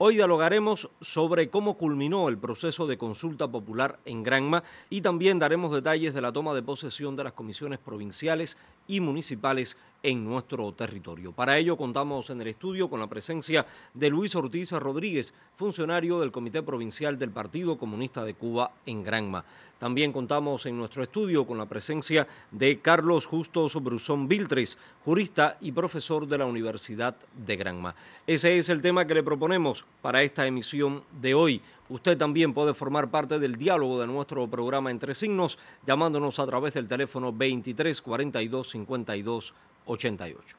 Hoy dialogaremos sobre cómo culminó el proceso de consulta popular en Granma y también daremos detalles de la toma de posesión de las comisiones provinciales y municipales en nuestro territorio. Para ello contamos en el estudio con la presencia de Luis Ortiz Rodríguez, funcionario del Comité Provincial del Partido Comunista de Cuba en Granma. También contamos en nuestro estudio con la presencia de Carlos Justo Brusón Viltres, jurista y profesor de la Universidad de Granma. Ese es el tema que le proponemos para esta emisión de hoy. Usted también puede formar parte del diálogo de nuestro programa Entre Signos llamándonos a través del teléfono 23 42 52 88.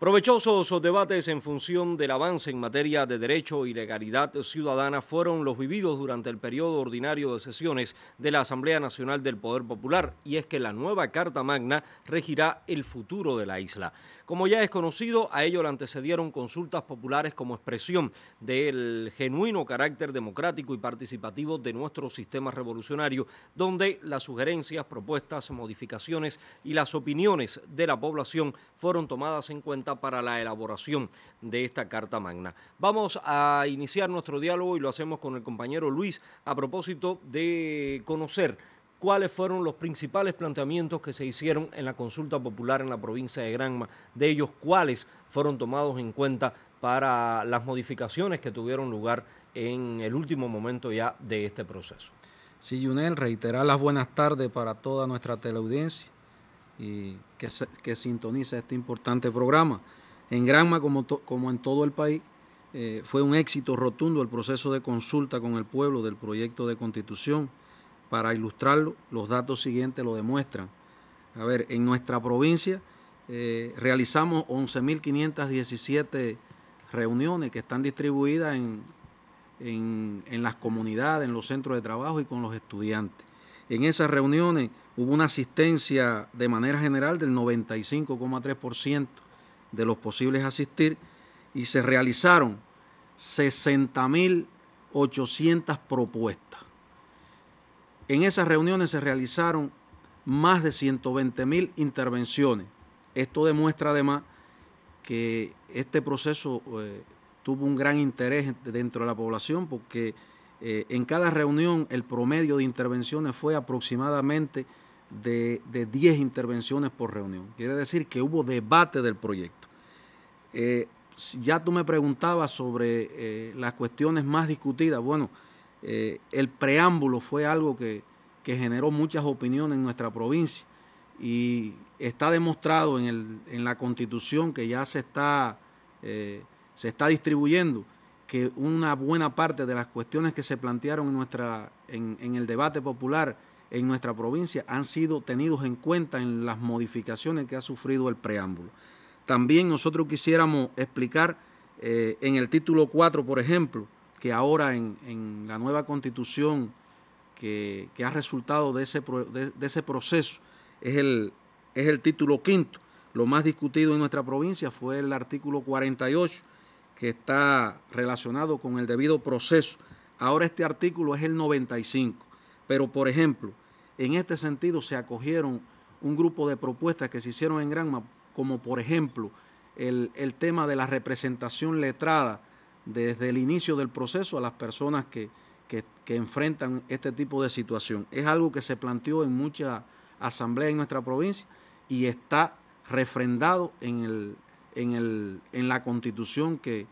Provechosos debates en función del avance en materia de derecho y legalidad ciudadana fueron los vividos durante el periodo ordinario de sesiones de la Asamblea Nacional del Poder Popular, y es que la nueva Carta Magna regirá el futuro de la isla. Como ya es conocido, a ello le antecedieron consultas populares como expresión del genuino carácter democrático y participativo de nuestro sistema revolucionario, donde las sugerencias, propuestas, modificaciones y las opiniones de la población fueron tomadas en cuenta para la elaboración de esta Carta Magna. Vamos a iniciar nuestro diálogo y lo hacemos con el compañero Luis a propósito de conocer cuáles fueron los principales planteamientos que se hicieron en la consulta popular en la provincia de Granma, de ellos cuáles fueron tomados en cuenta para las modificaciones que tuvieron lugar en el último momento ya de este proceso. Sí, Yunel, reiterar las buenas tardes para toda nuestra teleaudiencia y que, sintoniza este importante programa. En Granma, como, en todo el país, eh, fue un éxito rotundo el proceso de consulta con el pueblo del proyecto de constitución para ilustrarlo, los datos siguientes lo demuestran. A ver, en nuestra provincia eh, realizamos 11.517 reuniones que están distribuidas en, en, en, las comunidades, en los centros de trabajo y con los estudiantes. En esas reuniones hubo una asistencia de manera general del 95,3% de los posibles asistir y se realizaron 60.800 propuestas. En esas reuniones se realizaron más de 120 mil intervenciones. Esto demuestra además que este proceso eh, tuvo un gran interés dentro de la población porque eh, en cada reunión el promedio de intervenciones fue aproximadamente de, 10 intervenciones por reunión. Quiere decir que hubo debate del proyecto. Eh, ya tú me preguntabas sobre las cuestiones más discutidas. Bueno, eh, el preámbulo fue algo que, generó muchas opiniones en nuestra provincia y está demostrado en, la constitución que ya se está, eh, se está distribuyendo que una buena parte de las cuestiones que se plantearon en, nuestra, en, el debate popular en nuestra provincia han sido tenidos en cuenta en las modificaciones que ha sufrido el preámbulo. También nosotros quisiéramos explicar eh, en el título 4, por ejemplo, que ahora en, la nueva constitución que, ha resultado de ese, ese proceso es el, es el título quinto. Lo más discutido en nuestra provincia fue el artículo 48, que está relacionado con el debido proceso. Ahora este artículo es el 95. Pero, por ejemplo, en este sentido se acogieron un grupo de propuestas que se hicieron en Granma, como por ejemplo el, el tema de la representación letrada desde el inicio del proceso a las personas que, enfrentan este tipo de situación. Es algo que se planteó en muchas asambleas en nuestra provincia y está refrendado en, la constitución que,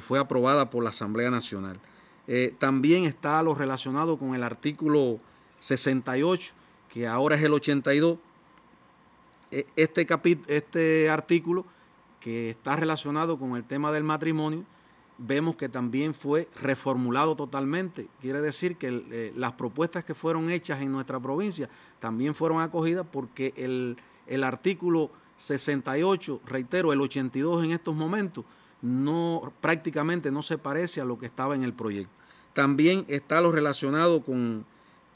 fue aprobada por la Asamblea Nacional. Eh, también está lo relacionado con el artículo 68, que ahora es el 82. E, este, este artículo que está relacionado con el tema del matrimonio, vemos que también fue reformulado totalmente. Quiere decir que eh, las propuestas que fueron hechas en nuestra provincia también fueron acogidas porque el, artículo 68, reitero, el 82 en estos momentos, no, prácticamente no se parece a lo que estaba en el proyecto. También está lo relacionado con,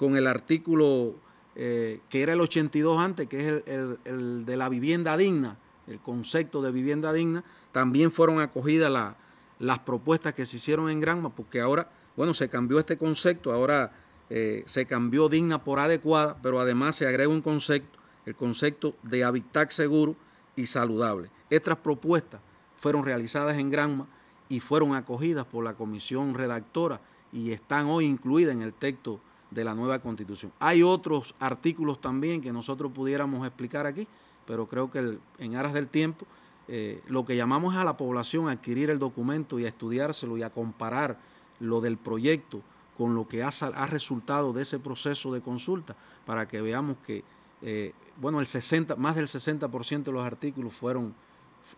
el artículo eh, que era el 82 antes, que es el de la vivienda digna, el concepto de vivienda digna, también fueron acogidas las las propuestas que se hicieron en Granma, porque ahora, bueno, se cambió este concepto, ahora eh, se cambió digna por adecuada, pero además se agrega un concepto, el concepto de hábitat seguro y saludable. Estas propuestas fueron realizadas en Granma y fueron acogidas por la comisión redactora y están hoy incluidas en el texto de la nueva constitución. Hay otros artículos también que nosotros pudiéramos explicar aquí, pero creo que en aras del tiempo eh, lo que llamamos a la población a adquirir el documento y a estudiárselo y a comparar lo del proyecto con lo que ha, resultado de ese proceso de consulta para que veamos que, eh, bueno, el 60, más del 60% de los artículos fueron...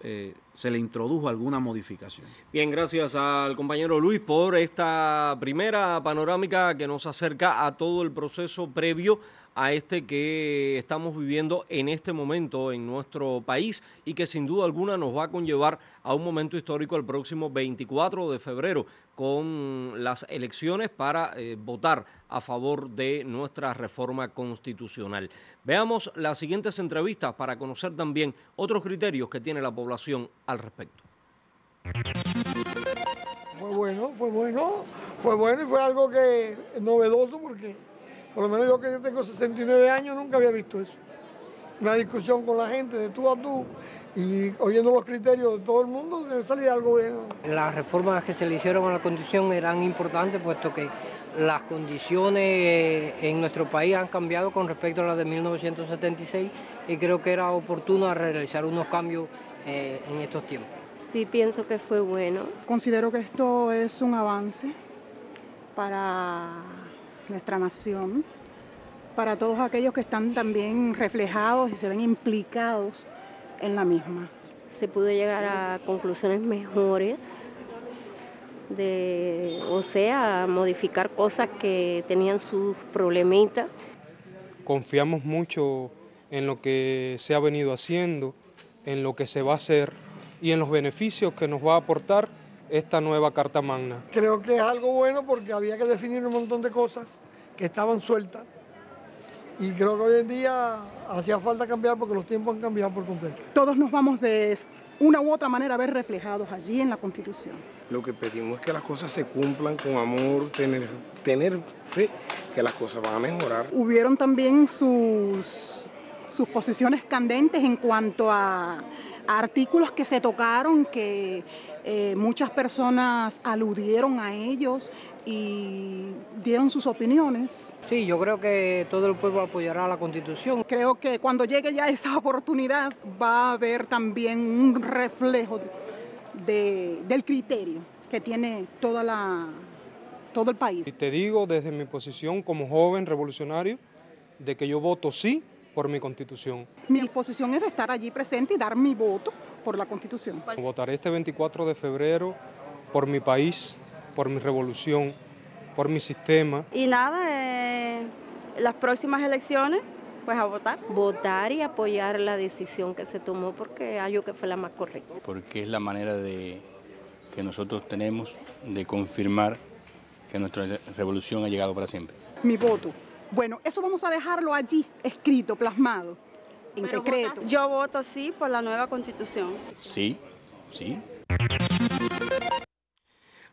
Eh, se le introdujo alguna modificación. Bien, gracias al compañero Luis por esta primera panorámica que nos acerca a todo el proceso previo a este que estamos viviendo en este momento en nuestro país y que sin duda alguna nos va a conllevar a un momento histórico el próximo 24 de febrero con las elecciones para eh, votar a favor de nuestra reforma constitucional. Veamos las siguientes entrevistas para conocer también otros criterios que tiene la población al respecto. Fue bueno, fue bueno, fue bueno y fue algo que novedoso porque por lo menos yo que tengo 69 años nunca había visto eso. Una discusión con la gente de tú a tú y oyendo los criterios de todo el mundo debe salir algo bueno. Las reformas que se le hicieron a la condición eran importantes puesto que las condiciones eh, en nuestro país han cambiado con respecto a las de 1976 y creo que era oportuno realizar unos cambios eh, en estos tiempos. Sí, pienso que fue bueno. Considero que esto es un avance para nuestra nación, para todos aquellos que están también reflejados y se ven implicados en la misma. Se pudo llegar a conclusiones mejores, de, o sea, modificar cosas que tenían sus problemitas. Confiamos mucho en lo que se ha venido haciendo, en lo que se va a hacer y en los beneficios que nos va a aportar esta nueva Carta Magna. Creo que es algo bueno porque había que definir un montón de cosas que estaban sueltas y creo que hoy en día hacía falta cambiar porque los tiempos han cambiado por completo. Todos nos vamos de una u otra manera a ver reflejados allí en la Constitución. Lo que pedimos es que las cosas se cumplan con amor, tener, fe, que las cosas van a mejorar. Hubieron también sus, sus posiciones candentes en cuanto a artículos que se tocaron que eh, muchas personas aludieron a ellos y dieron sus opiniones. Sí, yo creo que todo el pueblo apoyará la constitución. Creo que cuando llegue ya esa oportunidad va a haber también un reflejo del criterio que tiene toda la, todo el país. Y te digo desde mi posición como joven revolucionario de que yo voto sí por mi constitución. Mi posición es de estar allí presente y dar mi voto por la constitución. Votaré este 24 de febrero por mi país, por mi revolución, por mi sistema. Y nada, eh, las próximas elecciones, pues a votar. Votar y apoyar la decisión que se tomó porque hallo que fue la más correcta. Porque es la manera de que nosotros tenemos de confirmar que nuestra revolución ha llegado para siempre. Mi voto. Bueno, eso vamos a dejarlo allí, escrito, plasmado, en secreto. yo voto sí por la nueva constitución. Sí, sí.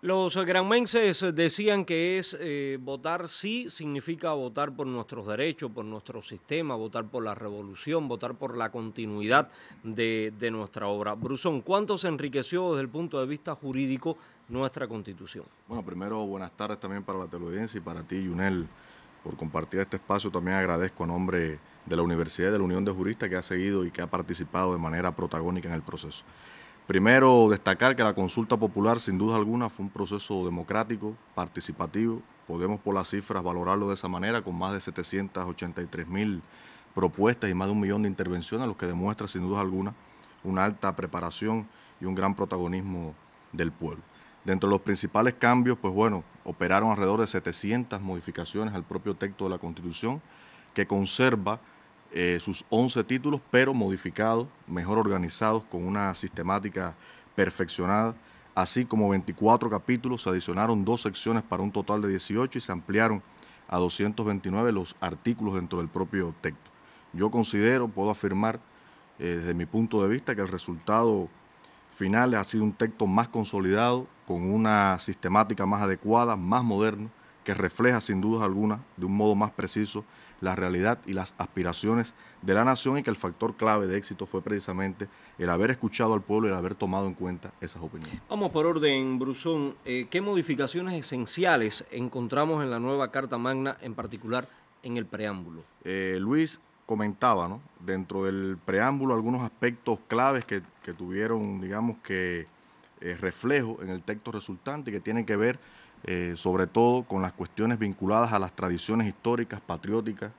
Los granmenses decían que es eh, votar sí significa votar por nuestros derechos, por nuestro sistema, votar por la revolución, votar por la continuidad de, nuestra obra. Brusón, ¿cuánto se enriqueció desde el punto de vista jurídico nuestra constitución? Bueno, primero buenas tardes también para la televidencia y para ti, Yunel por compartir este espacio. También agradezco a nombre de la Universidad de la Unión de Juristas que ha seguido y que ha participado de manera protagónica en el proceso. Primero, destacar que la consulta popular, sin duda alguna, fue un proceso democrático, participativo. Podemos por las cifras valorarlo de esa manera, con más de 783 mil propuestas y más de un millón de intervenciones, lo que demuestra, sin duda alguna, una alta preparación y un gran protagonismo del pueblo. Dentro de los principales cambios, pues bueno, operaron alrededor de 700 modificaciones al propio texto de la Constitución, que conserva eh, sus 11 títulos, pero modificados, mejor organizados, con una sistemática perfeccionada, así como 24 capítulos, se adicionaron dos secciones para un total de 18 y se ampliaron a 229 los artículos dentro del propio texto. Yo considero, puedo afirmar eh, desde mi punto de vista, que el resultado final ha sido un texto más consolidado, con una sistemática más adecuada, más moderna, que refleja sin dudas alguna, de un modo más preciso, la realidad y las aspiraciones de la nación y que el factor clave de éxito fue precisamente el haber escuchado al pueblo y el haber tomado en cuenta esas opiniones. Vamos por orden, Brusón. Eh, ¿Qué modificaciones esenciales encontramos en la nueva Carta Magna, en particular en el preámbulo? Eh, Luis comentaba, ¿no? Dentro del preámbulo algunos aspectos claves que tuvieron, digamos que eh, reflejo en el texto resultante que tiene que ver eh, sobre todo con las cuestiones vinculadas a las tradiciones históricas, patrióticas,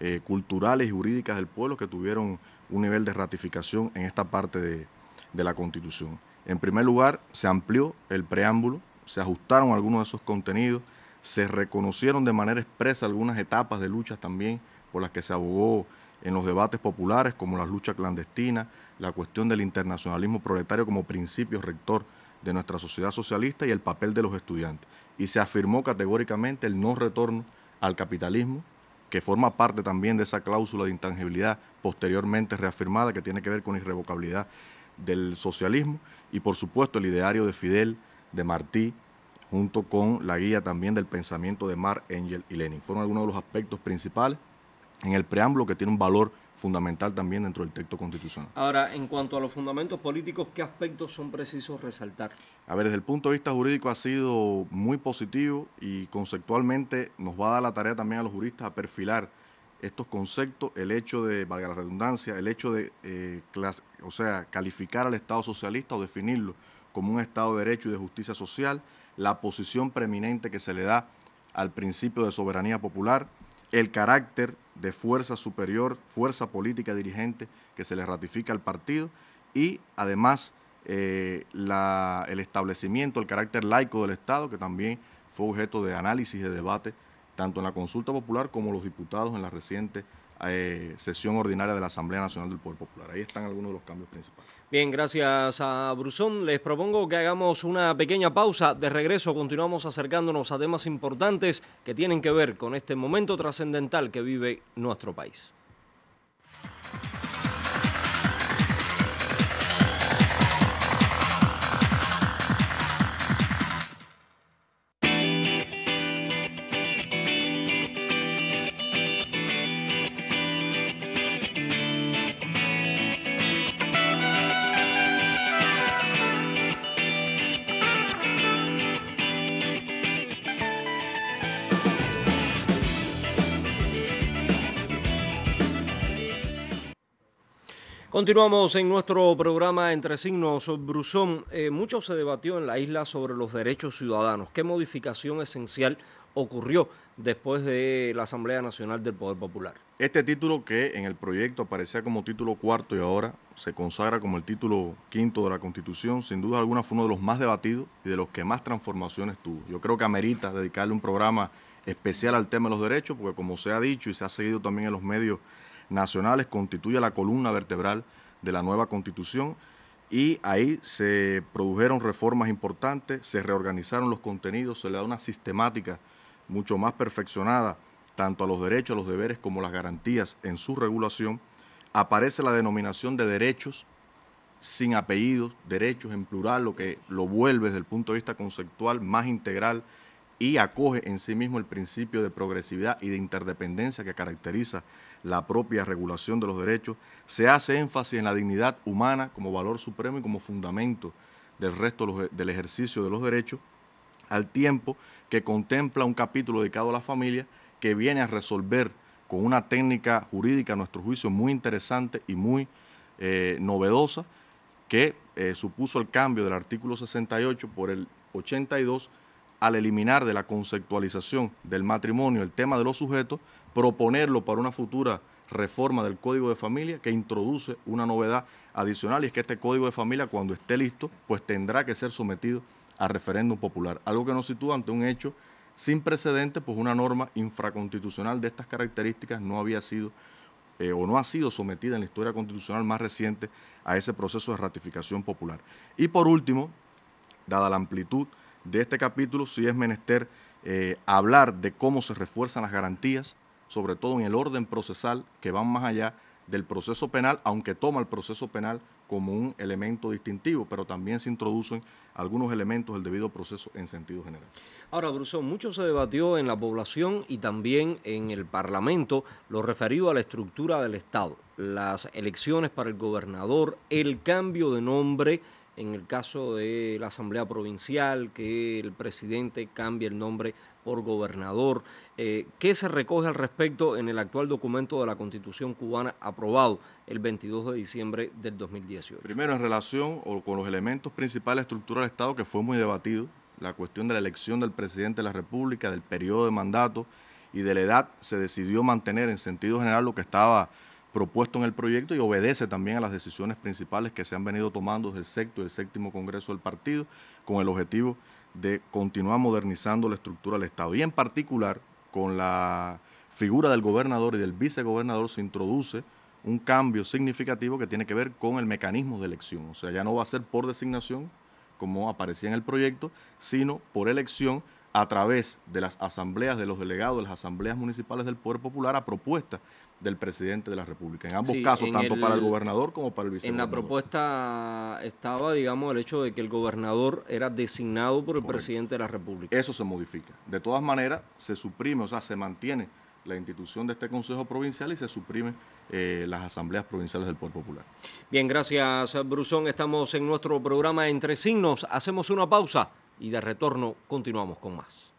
eh, culturales y jurídicas del pueblo que tuvieron un nivel de ratificación en esta parte de, de la Constitución. En primer lugar, se amplió el preámbulo, se ajustaron algunos de esos contenidos, se reconocieron de manera expresa algunas etapas de luchas también por las que se abogó en los debates populares como la lucha clandestina, la cuestión del internacionalismo proletario como principio rector de nuestra sociedad socialista y el papel de los estudiantes. Y se afirmó categóricamente el no retorno al capitalismo, que forma parte también de esa cláusula de intangibilidad posteriormente reafirmada que tiene que ver con irrevocabilidad del socialismo y por supuesto el ideario de Fidel, de Martí, junto con la guía también del pensamiento de Marx, Engel y Lenin. Fueron algunos de los aspectos principales en el preámbulo que tiene un valor fundamental también dentro del texto constitucional. Ahora, en cuanto a los fundamentos políticos, ¿qué aspectos son precisos resaltar? A ver, desde el punto de vista jurídico ha sido muy positivo y conceptualmente nos va a dar la tarea también a los juristas a perfilar estos conceptos, el hecho de, valga la redundancia, el hecho de, eh, o sea, calificar al Estado socialista o definirlo como un Estado de Derecho y de justicia social, la posición preeminente que se le da al principio de soberanía popular, el carácter de fuerza superior, fuerza política dirigente que se le ratifica al partido y además eh, el establecimiento, el carácter laico del Estado que también fue objeto de análisis y de debate tanto en la consulta popular como los diputados en la reciente eh, sesión ordinaria de la Asamblea Nacional del Poder Popular. Ahí están algunos de los cambios principales. Bien, gracias a Brusón. Les propongo que hagamos una pequeña pausa. De regreso continuamos acercándonos a temas importantes que tienen que ver con este momento trascendental que vive nuestro país. Continuamos en nuestro programa Entre Signos. Brusón, eh, mucho se debatió en la isla sobre los derechos ciudadanos. ¿Qué modificación esencial ocurrió después de la Asamblea Nacional del Poder Popular? Este título que en el proyecto aparecía como título cuarto y ahora se consagra como el título quinto de la Constitución, sin duda alguna fue uno de los más debatidos y de los que más transformaciones tuvo. Yo creo que amerita dedicarle un programa especial al tema de los derechos, porque como se ha dicho y se ha seguido también en los medios nacionales constituye la columna vertebral de la nueva constitución y ahí se produjeron reformas importantes, se reorganizaron los contenidos, se le da una sistemática mucho más perfeccionada tanto a los derechos, a los deberes como las garantías en su regulación. Aparece la denominación de derechos sin apellidos, derechos en plural, lo que lo vuelve desde el punto de vista conceptual más integral y acoge en sí mismo el principio de progresividad y de interdependencia que caracteriza la propia regulación de los derechos, se hace énfasis en la dignidad humana como valor supremo y como fundamento del resto e, del ejercicio de los derechos, al tiempo que contempla un capítulo dedicado a la familia que viene a resolver con una técnica jurídica, a nuestro juicio, muy interesante y muy eh, novedosa, que eh, supuso el cambio del artículo 68 por el 82 al eliminar de la conceptualización del matrimonio el tema de los sujetos, proponerlo para una futura reforma del Código de Familia que introduce una novedad adicional y es que este Código de Familia cuando esté listo pues tendrá que ser sometido a referéndum popular, algo que nos sitúa ante un hecho sin precedentes, pues una norma infraconstitucional de estas características no había sido eh, o no ha sido sometida en la historia constitucional más reciente a ese proceso de ratificación popular. Y por último, dada la amplitud de este capítulo sí es menester eh, hablar de cómo se refuerzan las garantías, sobre todo en el orden procesal, que van más allá del proceso penal, aunque toma el proceso penal como un elemento distintivo, pero también se introducen algunos elementos del debido proceso en sentido general. Ahora, Brusón, mucho se debatió en la población y también en el Parlamento lo referido a la estructura del Estado, las elecciones para el gobernador, el cambio de nombre en el caso de la Asamblea Provincial, que el presidente cambie el nombre por gobernador. Eh, ¿Qué se recoge al respecto en el actual documento de la Constitución cubana aprobado el 22 de diciembre del 2018? Primero, en relación con los elementos principales de estructura del Estado, que fue muy debatido, la cuestión de la elección del presidente de la República, del periodo de mandato y de la edad, se decidió mantener en sentido general lo que estaba propuesto en el proyecto y obedece también a las decisiones principales que se han venido tomando desde el sexto y el séptimo Congreso del partido con el objetivo de continuar modernizando la estructura del Estado. Y en particular, con la figura del gobernador y del vicegobernador se introduce un cambio significativo que tiene que ver con el mecanismo de elección. O sea, ya no va a ser por designación, como aparecía en el proyecto, sino por elección a través de las asambleas de los delegados, de las asambleas municipales del Poder Popular a propuesta del presidente de la República. En ambos casos, tanto para el gobernador como para el vicegobernador. En la propuesta estaba, digamos, el hecho de que el gobernador era designado por el presidente de la República. Eso se modifica. De todas maneras, se suprime, o sea, se mantiene la institución de este Consejo Provincial y se suprimen eh, las asambleas provinciales del Poder Popular. Bien, gracias, Brusón. Estamos en nuestro programa Entre Signos. Hacemos una pausa y de retorno continuamos con más.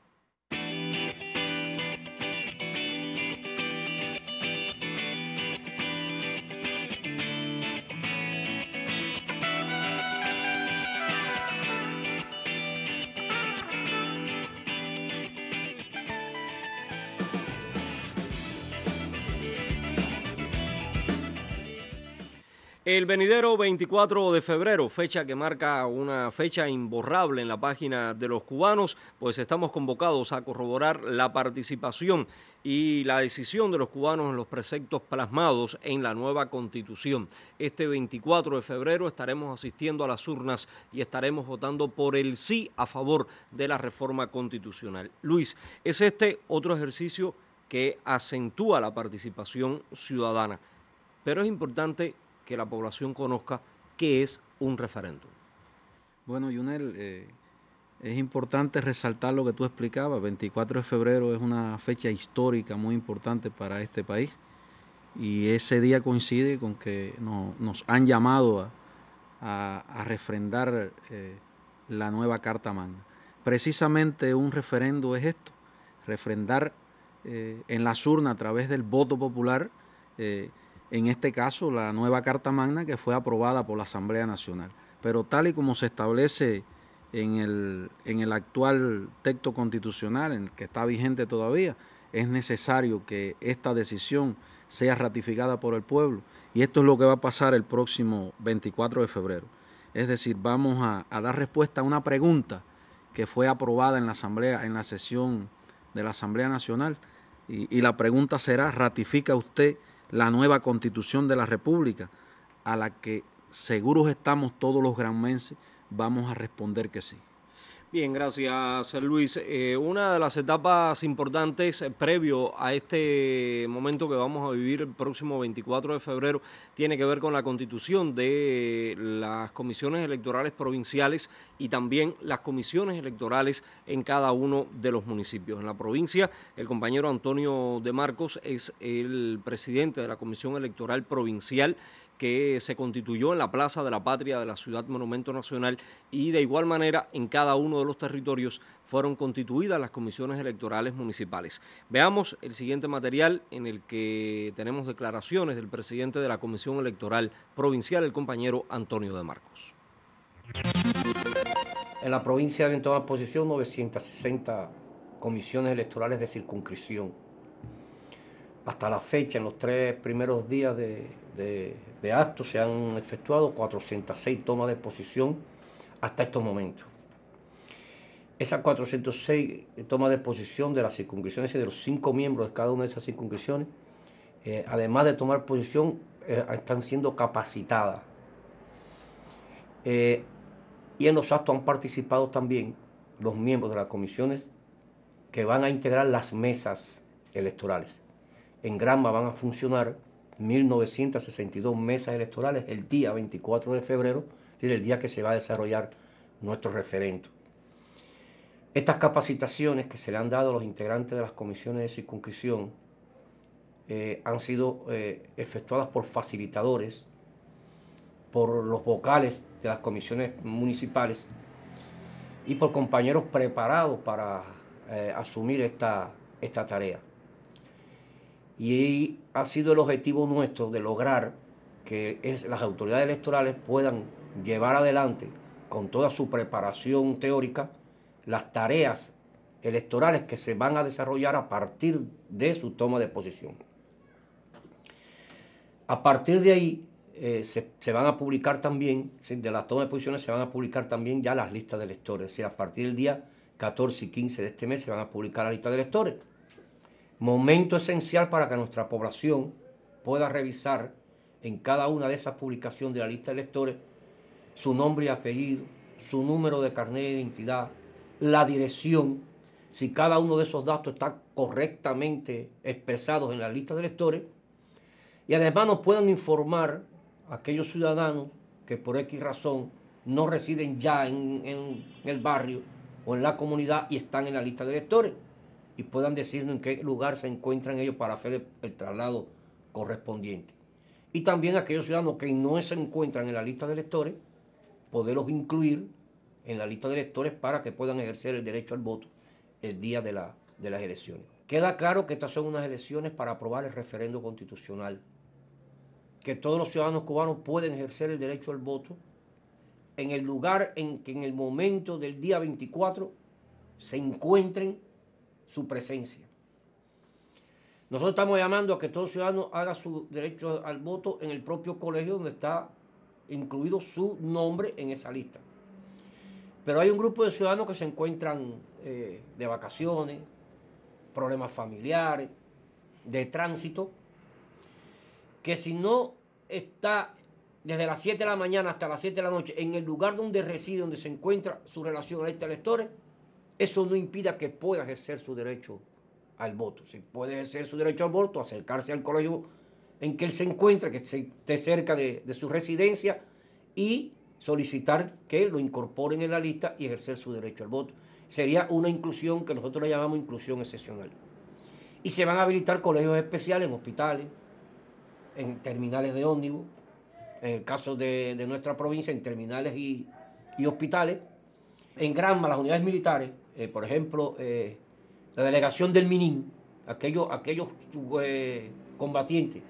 El venidero 24 de febrero, fecha que marca una fecha imborrable en la página de los cubanos, pues estamos convocados a corroborar la participación y la decisión de los cubanos en los preceptos plasmados en la nueva constitución. Este 24 de febrero estaremos asistiendo a las urnas y estaremos votando por el sí a favor de la reforma constitucional. Luis, ¿es este otro ejercicio que acentúa la participación ciudadana? Pero es importante que la población conozca qué es un referéndum. Bueno, Yunel, eh, es importante resaltar lo que tú explicabas. 24 de febrero es una fecha histórica muy importante para este país y ese día coincide con que nos han llamado a, refrendar eh, la nueva Carta Magna. Precisamente un referendo es esto, refrendar eh, en las urnas a través del voto popular en este caso la nueva Carta Magna que fue aprobada por la Asamblea Nacional. Pero tal y como se establece en el, en el actual texto constitucional, en el que está vigente todavía, es necesario que esta decisión sea ratificada por el pueblo. Y esto es lo que va a pasar el próximo 24 de febrero. Es decir, vamos a, dar respuesta a una pregunta que fue aprobada en la Asamblea, en la sesión de la Asamblea Nacional. y la pregunta será, ¿ratifica usted? la nueva constitución de la República, a la que seguros estamos todos los granmenses, vamos a responder que sí. Bien, gracias Luis. Eh, una de las etapas importantes eh, previo a este momento que vamos a vivir el próximo 24 de febrero tiene que ver con la constitución de las comisiones electorales provinciales y también las comisiones electorales en cada uno de los municipios. En la provincia, el compañero Antonio de Marcos es el presidente de la Comisión Electoral Provincial que se constituyó en la Plaza de la Patria de la Ciudad Monumento Nacional y de igual manera en cada uno de los territorios fueron constituidas las comisiones electorales municipales. Veamos el siguiente material en el que tenemos declaraciones del presidente de la Comisión Electoral Provincial, el compañero Antonio de Marcos. En la provincia de en posición 960 comisiones electorales de circunscripción. Hasta la fecha, en los tres primeros días de de, actos, se han efectuado 406 tomas de posición hasta estos momentos. Esas 406 tomas de posición de las circunscripciones y de los cinco miembros de cada una de esas circunscripciones, eh, además de tomar posición, eh, están siendo capacitadas. Eh, y en los actos han participado también los miembros de las comisiones que van a integrar las mesas electorales. En Granma van a funcionar 1.962 mesas electorales el día 24 de febrero, es el día que se va a desarrollar nuestro referendo. Estas capacitaciones que se le han dado a los integrantes de las comisiones de circunscripción eh, han sido eh, efectuadas por facilitadores, por los vocales de las comisiones municipales y por compañeros preparados para eh, asumir esta, esta tarea. Y ha sido el objetivo nuestro de lograr que las autoridades electorales puedan llevar adelante con toda su preparación teórica las tareas electorales que se van a desarrollar a partir de su toma de posición. A partir de ahí eh, se, van a publicar también, de las toma de posiciones se van a publicar también ya las listas de electores, es decir, a partir del día 14 y 15 de este mes se van a publicar las listas de electores. Momento esencial para que nuestra población pueda revisar en cada una de esas publicaciones de la lista de electores su nombre y apellido, su número de carnet de identidad, la dirección, si cada uno de esos datos está correctamente expresados en la lista de electores, y además nos puedan informar a aquellos ciudadanos que por X razón no residen ya en, en el barrio o en la comunidad y están en la lista de electores y puedan decirnos en qué lugar se encuentran ellos para hacer el, traslado correspondiente. Y también aquellos ciudadanos que no se encuentran en la lista de electores, poderlos incluir en la lista de electores para que puedan ejercer el derecho al voto el día de, de las elecciones. Queda claro que estas son unas elecciones para aprobar el referendo constitucional, que todos los ciudadanos cubanos pueden ejercer el derecho al voto en el lugar en que en el momento del día 24 se encuentren su presencia. Nosotros estamos llamando a que todo ciudadano haga su derecho al voto en el propio colegio donde está incluido su nombre en esa lista. Pero hay un grupo de ciudadanos que se encuentran eh, de vacaciones, problemas familiares, de tránsito, que si no está desde las 7 de la mañana hasta las 7 de la noche en el lugar donde reside, donde se encuentra su relación a este electores, eso no impida que pueda ejercer su derecho al voto. Si puede ejercer su derecho al voto, acercarse al colegio en que él se encuentra, que esté cerca de, su residencia y solicitar que lo incorporen en la lista y ejercer su derecho al voto. Sería una inclusión que nosotros le llamamos inclusión excepcional. Y se van a habilitar colegios especiales en hospitales, en terminales de ómnibus, en el caso de, nuestra provincia, en terminales y, y hospitales, en Granma, las unidades militares, eh, por ejemplo, eh, la delegación del Minin, aquellos, aquellos eh, combatientes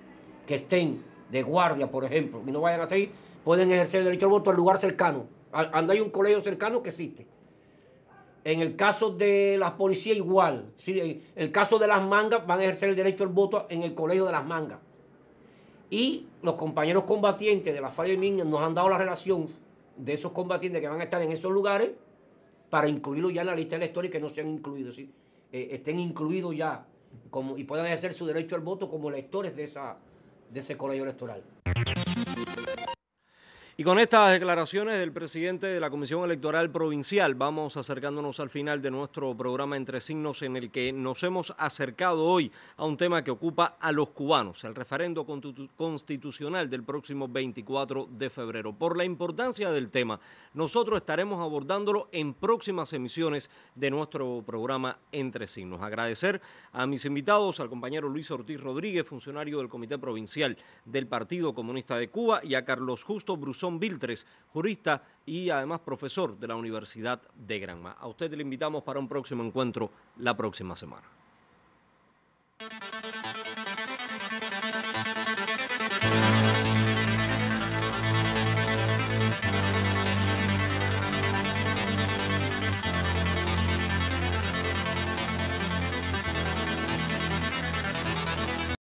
que estén de guardia, por ejemplo, y no vayan a seguir, pueden ejercer el derecho al voto al lugar cercano. Anda hay un colegio cercano que existe. En el caso de la policía, igual. en el caso de las mangas, van a ejercer el derecho al voto en el colegio de las mangas. Y los compañeros combatientes de la falla de Minas nos han dado la relación de esos combatientes que van a estar en esos lugares para incluirlo ya en la lista electoral y que no sean incluidos, incluido eh, estén incluidos ya como, y puedan ejercer su derecho al voto como electores de, esa, de ese colegio electoral. Y con estas declaraciones del presidente de la Comisión Electoral Provincial, vamos acercándonos al final de nuestro programa Entre Signos, en el que nos hemos acercado hoy a un tema que ocupa a los cubanos, el referendo constitucional del próximo 24 de febrero. Por la importancia del tema, nosotros estaremos abordándolo en próximas emisiones de nuestro programa Entre Signos. Agradecer a mis invitados, al compañero Luis Ortiz Rodríguez, funcionario del Comité Provincial del Partido Comunista de Cuba, y a Carlos Justo Brusón son Viltres, jurista y además profesor de la Universidad de Granma. A usted le invitamos para un próximo encuentro la próxima semana.